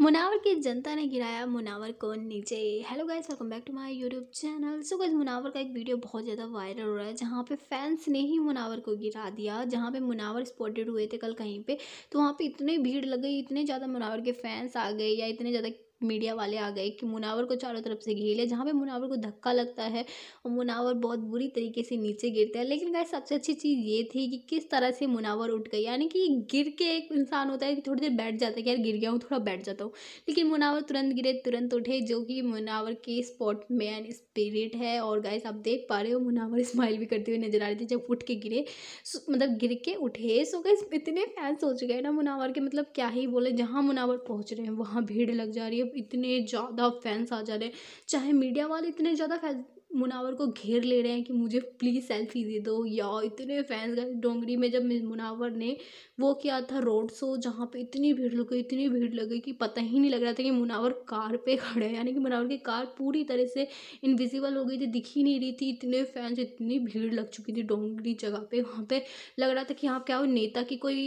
मुनावर की जनता ने गिराया मुनावर को नीचे hello guys welcome back to my YouTube channel so guys Munawar का एक वीडियो बहुत ज़्यादा वायरल हो रहा है जहाँ पे फैंस ने ही मुनावर को गिरा दिया जहाँ पे मुनावर स्पॉटेड हुए थे कल कहीं पे तो वहाँ पे इतनी भीड़ लग गई इतने ज़्यादा मुनावर के फैंस आ गए या इतने ज़्यादा मीडिया वाले आ गए कि मुनावर को चारों तरफ से घेर लिया जहाँ पे मुनावर को धक्का लगता है और मुनावर बहुत बुरी तरीके से नीचे गिरता है लेकिन गाय सबसे अच्छी चीज़ ये थी कि किस तरह से मुनावर उठ गई यानी कि गिर के एक इंसान होता है कि थोड़ी देर बैठ जाता है कि यार गिर गया हूँ थोड़ा बैठ जाता हूँ लेकिन मुनावर तुरंत गिरे तुरंत उठे जो कि मुनावर के स्पॉट मैन स्पिरिट है और गाइस आप देख पा रहे हो मुनावर स्माइल भी करते हुए नजर आ रही थी जब उठ के गिरे मतलब गिर के उठे सो गाइस इतने फैंस हो चुके हैं ना मुनावर के मतलब क्या ही बोले जहाँ मुनावर पहुँच रहे हैं वहाँ भीड़ लग जा रही है इतने ज़्यादा फैंस आ जा रहे हैं चाहे मीडिया वाले इतने ज़्यादा मुनावर को घेर ले रहे हैं कि मुझे प्लीज़ सेल्फी दे दो या इतने फैंस गए डोंगरी में जब मुनावर ने वो किया था रोड शो जहाँ पे इतनी भीड़ लग गई इतनी भीड़ लग गई कि पता ही नहीं लग रहा था कि मुनावर कार पे खड़े हैं यानी कि मुनावर की कार पूरी तरह से इनविजिबल हो गई थी दिख ही नहीं रही थी इतने फैंस इतनी भीड़ लग चुकी थी डोंगरी जगह पर वहाँ पर लग रहा था कि यहाँ क्या नेता की कोई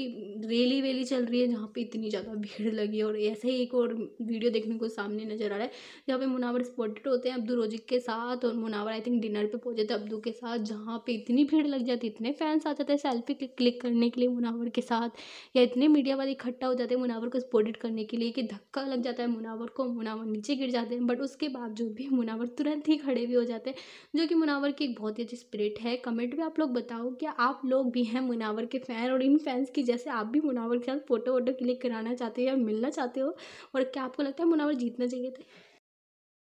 रैली वेली चल रही है जहाँ पर इतनी ज़्यादा भीड़ लगी और ऐसे ही एक और वीडियो देखने को सामने नज़र आ रहा है जहाँ पर मुनावर स्पॉटेड होते हैं अब्दुल रोजिक के साथ और मुनावर आई थिंक डिनर पे पहुंचे थे अब्दू के साथ जहाँ पे इतनी भीड़ लग जाती इतने फैंस आ जाते हैं सेल्फी क्लिक करने के लिए मुनावर के साथ या इतने मीडिया वाले इकट्ठा हो जाते हैं मुनावर को सपोर्टेड करने के लिए कि धक्का लग जाता है मुनावर को मुनावर नीचे गिर जाते हैं बट उसके बावजूद भी मुनावर तुरंत ही खड़े भी हो जाते हैं जो कि मुनावर की एक बहुत ही अच्छी स्पिरिट है कमेंट में आप लोग बताओ कि आप लोग भी हैं मुनावर के फ़ैन और इन फैंस की जैसे आप भी मुनावर के साथ फ़ोटो वोटो क्लिक कराना चाहते हो या मिलना चाहते हो और क्या आपको लगता है मुनावर जीतना चाहिए थे